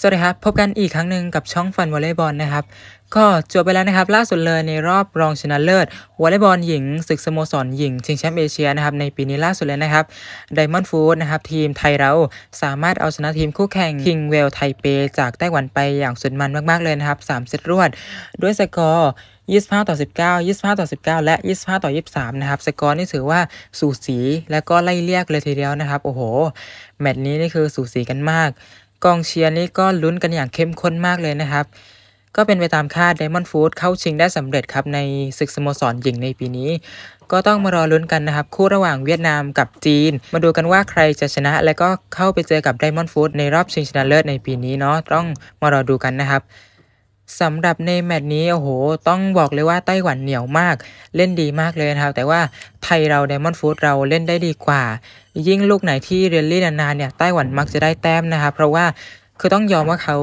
สวัสดีครับพบกันอีกครั้งหนึ่งกับช่องฟันวอลเลย์บอลนะครับ ก็จบไปแล้วนะครับล่าสุดเลยในรอบรองชนะเลิศวอลเลย์บอลหญิง ศึกสโมสรหญิง ชิงแชมป์เอเชียนะครับในปีนี้ล่าสุดเลยนะครับไดมอนด์ฟูดนะครับ ทีมไทยเราสามารถเอาชนะทีมคู่แข่งคิงเวลไทเปจากไต้หวันไปอย่างสุดมันมากๆเลยนะครับ3เซตรวดด้วยสกอร์25ต่อ19 25ต่อ19และ25ต่อ23นะครับสกอร์นี่ถือว่าสูสีและก็ไล่เรียกเลยทีเดียวนะครับโอ้โห แมตช์นี้นี่คือสูสีกันมากกองเชียร์นี่ ก็ลุ้นกันอย่างเข้มข้นมากเลยนะครับ ก็เป็น ไปตามคาดไดมอนด์ฟูดเข้าชิงได้สำเร็จครับ ในศึกสโมสรหญิงในปีนี้ ก็ต้องมารอลุ้นกันนะครับ คู่ระหว่างเวียดนามกับจีน มาดูกันว่าใครจะชนะ และก็เข้าไปเจอกับไดมอนด์ฟูดในรอบชิงชนะเลิศในปีนี้เนาะต้อง มารอดูกันนะครับสำหรับในแมตช์นี้ โอ้โห ต้องบอกเลยว่าไต้หวันเหนียวมาก เล่นดีมากเลยนะครับแต่ว่าไทยเราไดมอนด์ฟูดเราเล่นได้ดีกว่า ยิ่งลูกไหนที่เรนลี่นานๆเนี่ยไต้หวันมักจะได้แต้มนะครับ เพราะว่าคือต้องยอมว่าเขา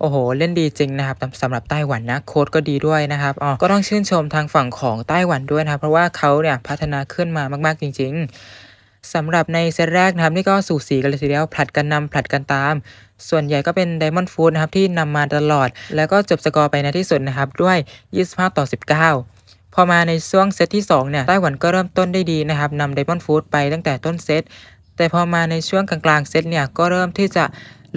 โอ้โห เล่นดีจริงนะครับสำหรับไต้หวันนะโค้ดก็ดีด้วยนะครับอ๋อก็ต้องชื่นชมทางฝั่งของไต้หวันด้วยนะครับ เพราะว่าเขาเนี่ยพัฒนาขึ้นมามาก ๆจริงๆสำหรับในเซตแรกนะครับ นี่ก็สูสีกันเลยทีเดียวผลัดกันนำผลัดกันตามส่วนใหญ่ก็เป็นไดมอนด์ฟูดนะครับ ที่นำมาตลอด แล้วก็จบสกอร์ไปในที่สุดนะครับ ด้วย 25 ต่อ 19 พอมาในช่วงเซตที่ 2 เนี่ย ไต้หวันก็เริ่มต้นได้ดีนะครับนำไดมอนด์ฟูดไปตั้งแต่ต้นเซตแต่พอมาในช่วงกลางๆ เซตเนี่ย ก็เริ่มที่จะ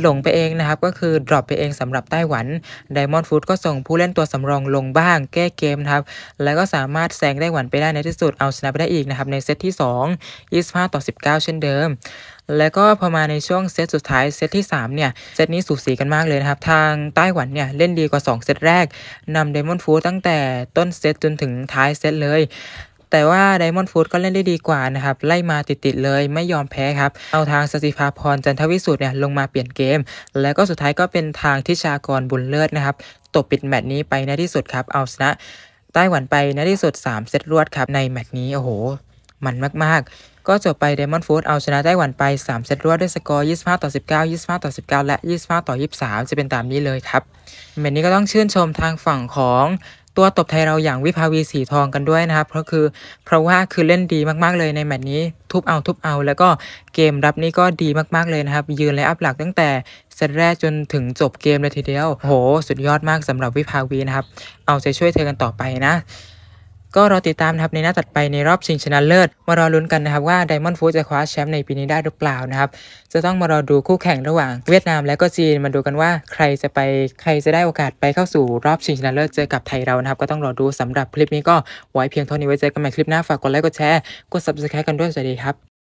หลงไปเองนะครับก็คือ ดรอปไปเองสำหรับไต้หวันไดมอนด์ฟูดก็ส่งผู้เล่นตัวสำรองลงบ้างแก้เกมนะครับ แล้วก็สามารถแซงไต้หวันไปได้ในที่สุดเอาชนะไปได้อีกนะครับในเซตที่2 25ต่อ 19 เช่นเดิม แล้วก็พอมาในช่วงเซตสุดท้ายเซตที่ 3 เนี่ยเซตนี้สูสีกันมากเลยนะครับ ทางไต้หวันเนี่ย เล่นดีกว่า 2เซตแรกนำเดมอนฟูตั้งแต่ต้นเซตจนถึงท้ายเซตเลยแต่ว่าไดมอนด์ฟูดก็เล่นได้ดีกว่านะครับ ไล่มาติดๆเลยไม่ยอมแพ้ครับ เอาทางสติภาพรจันทวิสุทธ์เนี่ยลงมาเปลี่ยนเกม แล้วก็สุดท้ายก็เป็นทางทิชากรบุญเลิศนะครับ ตบปิดแมตช์นี้ไปในที่สุดครับ เอาชนะไต้หวันไปในที่สุด 3เซตรวดครับ ในแมตช์นี้โอ้โห มันมากๆ ก็จบไปเดมอนฟูดเอาชนะไต้หวันไป3เซตรวดด้วยสกอร์25ต่อ19 25ต่อ19และ25ต่อ23 จะเป็นตามนี้เลยครับเมต์นี้ก็ต้องชื่นชมทางฝั่งของตัวตบไทยเราอย่างวิภาวีสีทองกันด้วยนะครับ เพราะคือเพราะว่าคือเล่นดีมากๆเลยในแมตช์นี้ ทุบเอา ทุบเอา แล้วก็เกมรับนี่ก็ดีมากๆเลยนะครับ ยืนและอัพหลักตั้งแต่เซตแรกจนถึงจบเกมเลยทีเดียวโหสุดยอดมากสำหรับวิภาวีนะครับ เอาใจช่วยเธอกันต่อไปนะก็รอติดตามนะครับในหน้าตัดไปในรอบชิงชนะเลิศมารอลุ้นกันนะครับว่าไดมอนด์ฟูจะคว้าแชมป์ในปีนี้ได้หรือเปล่านะครับจะต้องมารอดูคู่แข่งระหว่าง เวียดนามและก็จีนมาดูกันว่าใครจะไปใครจะได้โอกาสไปเข้าสู่รอบชิงชนะเลิศเจอกับไทยเรานะครับ ก็ต้องรอดูสำหรับคลิปนี้ก็ไว้เพียงเท่านี้ไว้เจอกันใหม่คลิปหน้าฝากกดไลค์กดแชร์กดซับสไครต์กันด้วยสวัสดีครับ